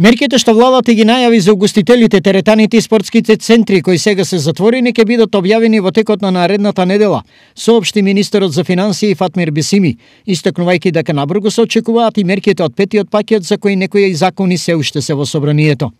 Мерките што владата ги најави за угостителите, теретаните и спортските центри кои сега се затворени ќе бидат објавени во текот на наредната недела, соопшти министерот за финансии Фатмир Бисими, истакнувајќи дека набргу се очекуваат и мерките од петиот пакет за кои некои закони се уште се во собранието.